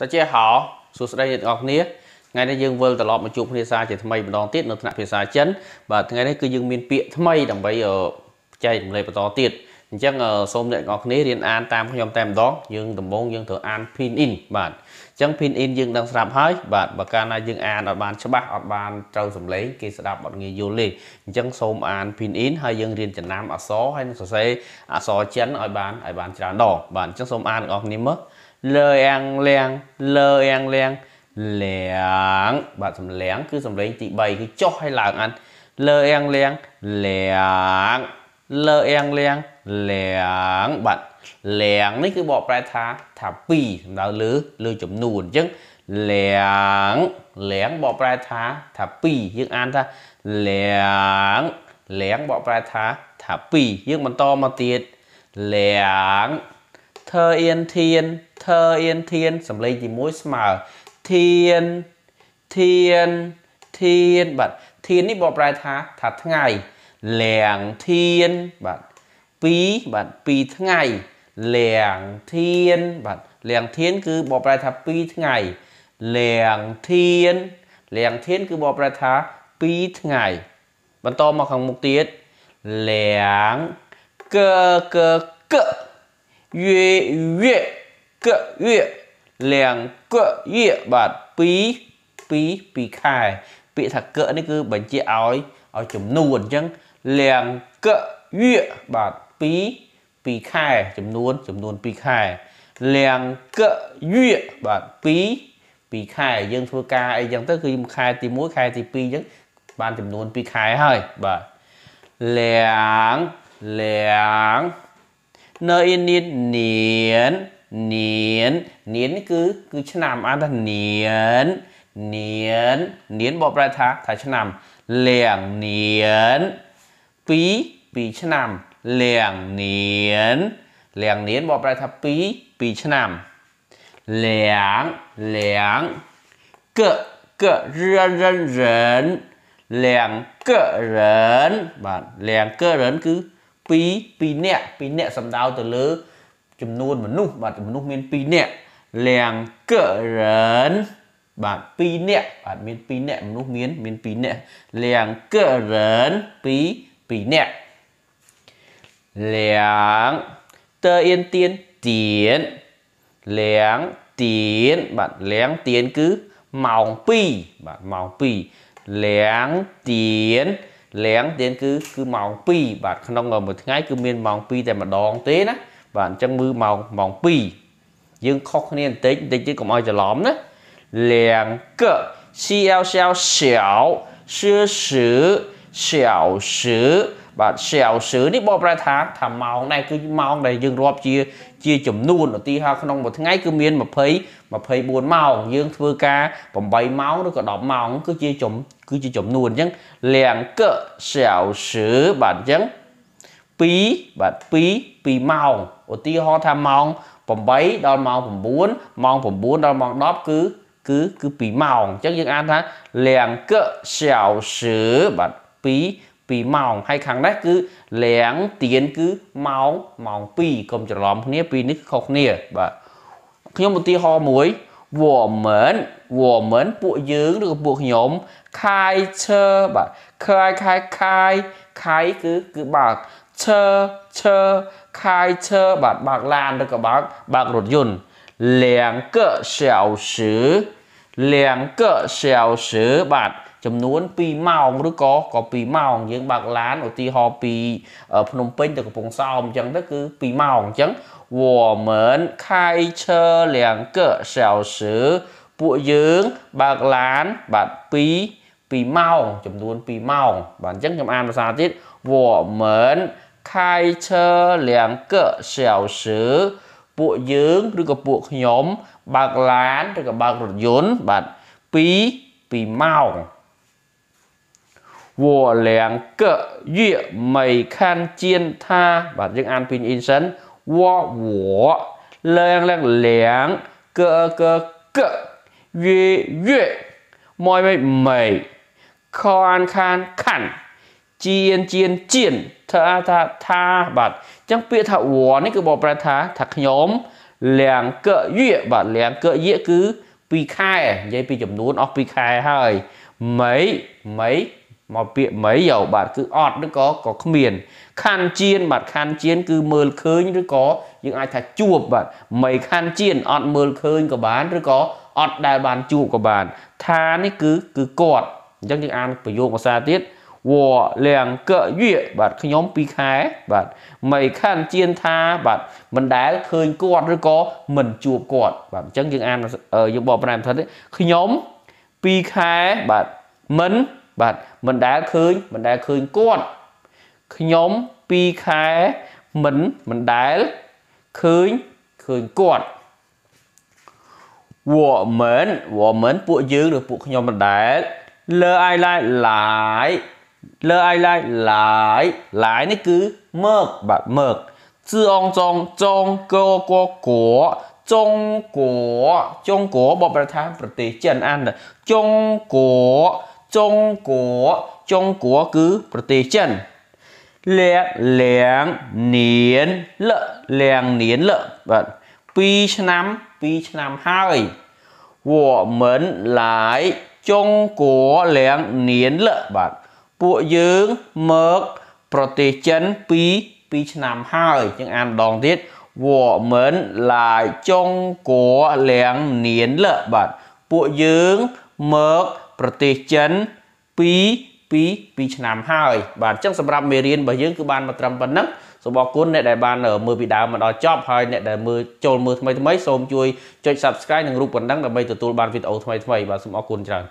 តាជាហោសួស្តីអ្នកទាំងអស់គ្នាថ្ងៃនេះយើងវិលត្រឡប់មកជួបភាសាជាថ្មីម្ដងទៀតនៅថ្នាក់ភាសាចិនបាទថ្ងៃនេះគឺយើងមានពាក្យថ្មីដើម្បីចែករំលែកបន្តទៀតអញ្ចឹងសូមអ្នកនរគ្នារៀនអានតាមខ្ញុំតែម្ដងយើងដំបូងយើងត្រូវអាន pin in បាទអញ្ចឹង pin in យើងដឹងស្រាប់ហើយបាទបើកាលណាយើងអានអត់បានច្បាស់អត់បានត្រូវសម្លេងគេស្ដាប់អត់ងាយយល់ទេអញ្ចឹងសូមអាន pin in ហើយយើងរៀនចំណាំអក្សរហើយនឹងសរសេរអក្សរចិនឲ្យបានឲ្យបានច្រើនដងបាទអញ្ចឹងសូមអានអ្នកនរគ្នាមើលលៀងលៀងលៀងលៀងលៀងបាទសំលៀងគឺសំឡេងទី3គឺចុះហើយឡើងអានលៀងលៀងលៀងលអៀងលៀងលៀងបាទលៀងនេះគឺបកប្រែថាថា2សំដៅលើលើចំនួនអញ្ចឹងលៀងលៀងបកប្រែថាថា2យើងអានថាលៀងលៀងបកប្រែថាថា2យើងបន្តមកទៀតលៀងធ្វើអៀនធានធ្វើអៀនធានសំឡេងទី1ស្មើធានធានធានបាទធាននេះបកប្រែថាថាថ្ងៃលៀងធាន បាទ2បាទ2ថ្ងៃលៀងធានបាទលៀងធានគឺបកប្រែថា2ថ្ងៃលៀងធានលៀងធានគឺបកប្រែថា2ថ្ងៃ បន្តមកខាងមុខទៀតលៀងកើកើកើយេយេកើយេលៀងកើយេបាទ2 2 2ខែពាក្យថាកើនេះគឺ បញ្ជាក់ឲ្យឲ្យចំនួនអញ្ចឹងលាំងកវាបាទ2 2ខែចំនួនចំនួន2ខែលាំងកវាបាទ2 2ខែយើងធ្វើការអីចឹងទៅគឺខែទី1ខែទី2ចឹងបានចំនួន2ខែហើយបាទលាំងលាំងនៅអ៊ីននាននាននានគឺគឺឆ្នាំអានថានាននាននានបកប្រែថាថាឆ្នាំលាំងនាន2 2ឆ្នាំលាងនានលាងនានបកប្រែថា2 2ឆ្នាំលាងលាងកករិនរិនរិនលាងករិនបាទលាងករិនគឺ2 2នាក់2នាក់សំដៅទៅលើ ចំនួនមនុស្សបាទមនុស្សមាន2នាក់លាងករិនបាទ2នាក់បាទមាន2នាក់មនុស្សមាន មាន2នាក់លាងករិន2 2នាក់លាំងតើអៀនទៀនទៀនលាំងទៀនបាទលាំងទៀនគឺម៉ោង2បាទម៉ោង2លាំងទៀនលាំងទៀនគឺគឺម៉ោង2បាទក្នុងមួយថ្ងៃគឺមានម៉ោង2តែម្ដងទេណាបាទអញ្ចឹងមើលម៉ោងម៉ោង2យើងខុសគ្នាបន្តិចបន្តិចទៀតកុំឲ្យច្រឡំណា两个夕阳小小是时小时បាទ小时នេះបកប្រែថាថាម៉ោងដែរគឺម៉ោងដែលយើងរាប់ជាជាចំនួនឧទាហរណ៍ក្នុងមួយថ្ងៃគឺមាន20 24ម៉ោងយើងធ្វើការ8ម៉ោងឬក៏10ម៉ោងគឺជាចំគឺជាចំនួនអញ្ចឹងលាំងក小时បាទអញ្ចឹង2បាទ2 2ម៉ោងឧទាហរណ៍ថាម៉ោង8ដល់ម៉ោង9ម៉ោង9ដល់ម៉ោង10គឺគឺគឺ2ម៉ោងអញ្ចឹងយើងអានថាលាំងក小时បាទ2 2ម៉ោងហើយខាងនេះគឺលាងទៀនគឺម៉ោងម៉ោង2កុំច្រឡំគ្នាពីនេះខុសគ្នាបាទខ្ញុំឧទាហរណ៍មួយ woman woman ពួកយើងឬក៏ពួកខ្ញុំ khai chơ បាទ khai khai khai khai គឺគឺបើក chơ chơ khai chơ បាទបើកឡានឬក៏បើកបើករថយន្តលាងក小时两个小时បាទចំនួន2ម៉ោងឬក៏ក៏2ម៉ោងយើងបើកឡានឧទាហរណ៍ពី ភ្នំពេញទៅកំពង់សោមអញ្ចឹងទៅគឺ2ម៉ោងអញ្ចឹង我们开车两个小时ពួកយើងបើកឡានបាទ2 2ម៉ោងចំនួន2ម៉ោងបាទអញ្ចឹងខ្ញុំអានភាសាទៀត我们开车两个小时ពួកយើងឬក៏ពួកខ្ញុំបើកឡានឬក៏បើករថយន្តបាទពីពីម៉ោងវ៉លាំងកយិមៃខាន់ជៀនថាបាទយើងអានពីអ៊ីនសិនវ៉វ៉លាំងលាំងលាំងកកកយិយិមួយមៃមៃខានខានខាន់ជៀនជៀនជៀនថាថាថាបាទអញ្ចឹងពាក្យថាវនេះគឺបកប្រែថាថាខ្ញុំលៀងកយៈបាទលៀងកយៈគឺ2ខែនិយាយពីចំនួនអស់2ខែហើយមីមីមកពាក្យមីយោបាទគឺអត់ឬក៏ក៏គ្មាន ខាន់ជៀនបាទខាន់ជៀនគឺមើលឃើញឬក៏យើងអាចថាជួបបាទមីខាន់ជៀនអត់មើលឃើញក៏បានឬក៏អត់ដែលបានជួបក៏បានថានេះគឺគឺគាត់អញ្ចឹងយើងអានប្រយោគភាសាទៀត我两个月បាទខ្ញុំ2ខែបាទមិនខាន់ជៀនថា បាទមិនដែលឃើញគាត់ឬក៏មិនជួបគាត់ បាទអញ្ចឹងយើងអានយើងបកប្រែមិនថិតខ្ញុំ2ខែបាទមិនបាទមិនដែលឃើញមិនដែលឃើញគាត់ខ្ញុំ2ខែមិនមិនដែលឃើញឃើញគាត់វ៉មិនវ៉មិនពួកយើងឬពួកខ្ញុំមិនដែលលើអាយឡាយឡាយ lời lại lại lại nó cứ mượt và mượt chữ ông trong trong cơ có của Trung Quốc Trung Quốc bộ bà thang bà tế chân ăn là Trung Quốc Trung Quốc Trung Quốc cứ bà tế chân Lẹn lẹn niên lợ lẹn niên lợ Vâng Pi năm Pi năm hai Wo mến lại Trung Quốc lẹn niên lợ Vâng ពួកយើងមកប្រទេសចិនពី2ឆ្នាំហើយយើងអាន ម្ដងទៀតវ៉មិនឡាយចុងកัวលៀងនៀនលបាទពួកយើងមកប្រទេសចិនពីពី2ឆ្នាំហើយបាទអញ្ចឹងសម្រាប់មេរៀនរបស់យើងគឺបានមកត្រឹមប៉ុណ្ណឹងសូមអរគុណអ្នកដែលបានមើលពីដើមមកដល់ចប់ហើយអ្នកដែលមើលចូលមើលថ្មីថ្មីសូមជួយចុច Subscribe និងរូបបណ្ដឹងដើម្បីទទួលបានវីដេអូថ្មីថ្មីបាទសូមអរគុណច្រើន